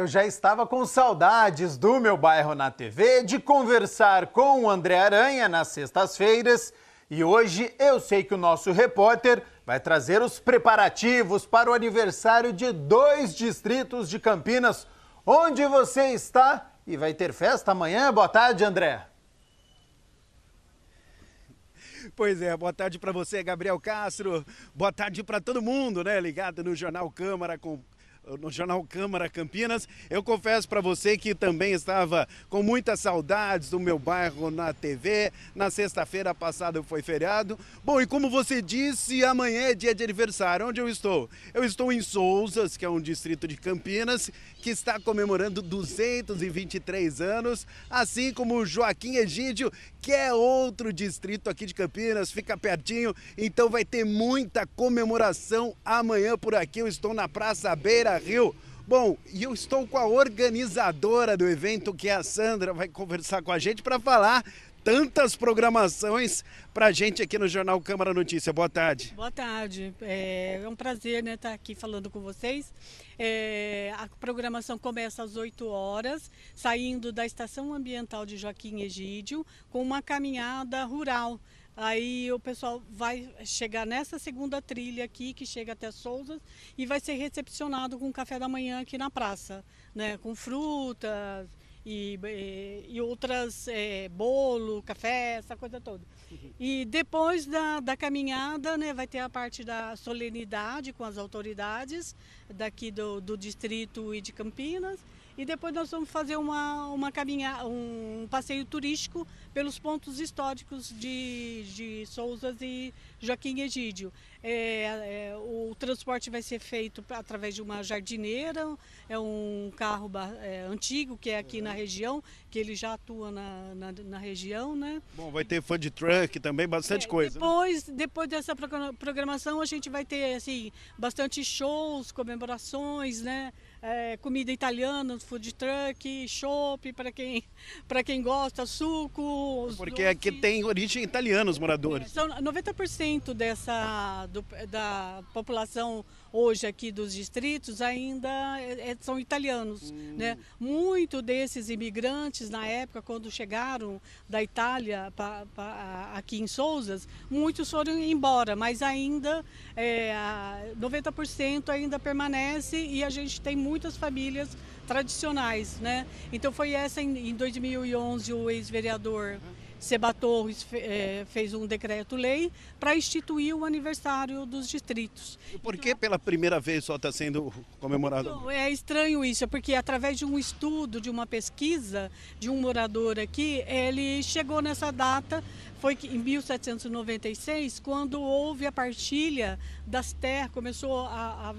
Eu já estava com saudades do meu bairro na TV, de conversar com o André Aranha nas sextas-feiras. E hoje eu sei que o nosso repórter vai trazer os preparativos para o aniversário de dois distritos de Campinas. Onde você está e vai ter festa amanhã? Boa tarde, André. Pois é, boa tarde para você, Gabriel Castro. Boa tarde para todo mundo, né? Ligado no Jornal Câmara, com eh, no jornal Câmara Campinas. Eu confesso para você que também estava com muitas saudades do meu bairro na TV. Na sexta-feira passada foi feriado. Bom, e como você disse, amanhã é dia de aniversário. Onde eu estou? Eu estou em Souzas, que é um distrito de Campinas, que está comemorando 223 anos, assim como Joaquim Egídio, que é outro distrito aqui de Campinas, fica pertinho. Então vai ter muita comemoração amanhã por aqui. Eu estou na Praça Beira Beira Rio. Bom, e eu estou com a organizadora do evento, que é a Sandra, vai conversar com a gente para falar tantas programações para a gente aqui no Jornal Câmara Notícia. Boa tarde. Boa tarde. É, é um prazer né, estar tá aqui falando com vocês. É, a programação começa às 8 horas, saindo da Estação Ambiental de Joaquim Egídio, com uma caminhada rural Aí o pessoal vai chegar nessa segunda trilha aqui, que chega até Souza, e vai ser recepcionado com café da manhã aqui na praça, né? Com frutas e, e outras, é, bolo, café, essa coisa toda. Uhum. E depois da, da caminhada, né, vai ter a parte da solenidade com as autoridades daqui do, do distrito e de Campinas e depois nós vamos fazer uma, uma caminha, um passeio turístico pelos pontos históricos de, de Souzas e Joaquim Egídio. É, é, o transporte vai ser feito através de uma jardineira, é um carro é, antigo que é aqui na uhum. região, que ele já atua na, na, na região, né? Bom, vai ter food truck também, bastante é, coisa. Depois, né? depois dessa programação a gente vai ter assim, bastante shows, comemorações, né? é, comida italiana, food truck, shopping para quem, quem gosta, suco. Porque doces. aqui tem origem italiana os moradores. É, são 90% dessa, do, da população hoje aqui dos distritos ainda é, é, são italianos. Hum. Né? Muito desses imigrantes, na época, quando chegaram da Itália pra, pra, aqui em Souzas, muitos foram embora, mas ainda é, 90% ainda permanece e a gente tem muitas famílias tradicionais. Né? Então foi essa, em, em 2011, o ex-vereador... Uhum. Seba Torres eh, fez um decreto-lei para instituir o aniversário dos distritos. E por que pela primeira vez só está sendo comemorado? Então, é estranho isso, porque através de um estudo, de uma pesquisa de um morador aqui, ele chegou nessa data, foi em 1796, quando houve a partilha das terras, começou a,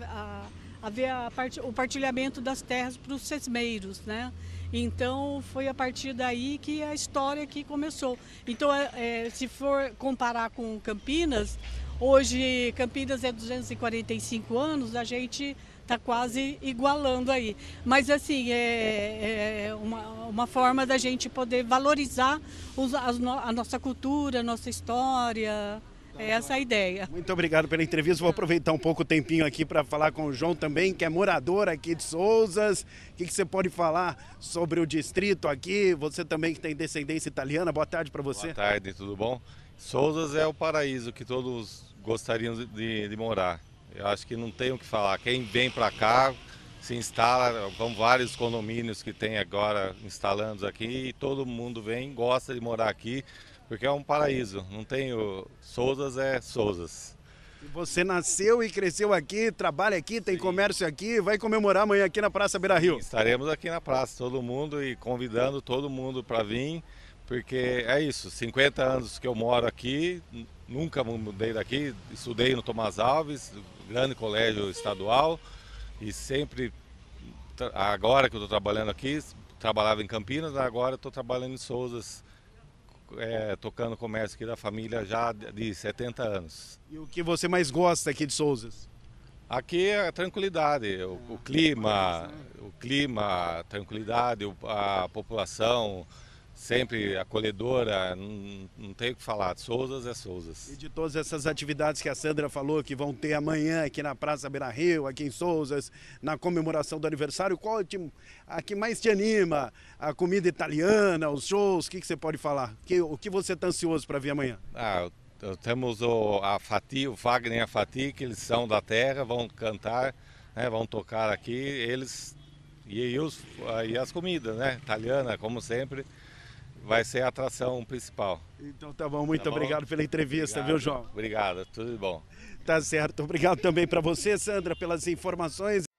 a, a, a part, o partilhamento das terras para os sesmeiros, né? Então foi a partir daí que a história que começou. Então, é, é se for comparar com Campinas, hoje Campinas é 245 anos, a gente está quase igualando aí. Mas assim, é, é, é uma, uma, forma da gente poder valorizar os, a, a nossa cultura, a nossa história. É essa a ideia. Muito obrigado pela entrevista. Vou aproveitar um pouco o tempinho aqui para falar com o João também, que é morador aqui de Souzas. O que, que, você pode falar sobre o distrito aqui? Você também que tem descendência italiana. Boa tarde para você. Boa tarde, tudo bom? Souzas é o paraíso que todos gostariam de, de morar. Eu acho que não tem o que falar. Quem vem para cá se instala, vão vários condomínios que tem agora instalando aqui e todo mundo vem, gosta de morar aqui, porque é um paraíso. Não tem o Souzas, é Souzas. Você nasceu e cresceu aqui, trabalha aqui, tem Sim. comércio aqui, vai comemorar amanhã aqui na Praça Beira Rio. Sim, estaremos aqui na praça, todo mundo e convidando todo mundo para vir, porque é isso, 50 anos que eu moro aqui, nunca mudei daqui, estudei no Tomás Alves, grande colégio estadual e sempre agora que eu estou trabalhando aqui, trabalhava em Campinas, agora estou trabalhando em Souzas, é, tocando comércio aqui da família já de 70 anos. E o que você mais gosta aqui de Souzas? Aqui é a tranquilidade, o, o clima, o clima, a tranquilidade, a população, sempre acolhedora, não, não tenho o que falar. Souzas é Souzas. E de todas essas atividades que a Sandra falou que vão ter amanhã aqui na Praça Beira Rio, aqui em Souzas, na comemoração do aniversário, qual te, a que mais te anima? A comida italiana, os shows, o que, que você pode falar? Que, o que você está ansioso para ver amanhã? Ah, temos o, a Fati, o Wagner e a Fati, que eles são da terra, vão cantar, né, vão tocar aqui, eles e, os, e as comidas, né? Italiana, como sempre vai ser a atração principal. Então tá bom, muito tá bom? obrigado pela entrevista, obrigado. viu, João? Obrigado, tudo bom. Tá certo, obrigado também para você, Sandra, pelas informações.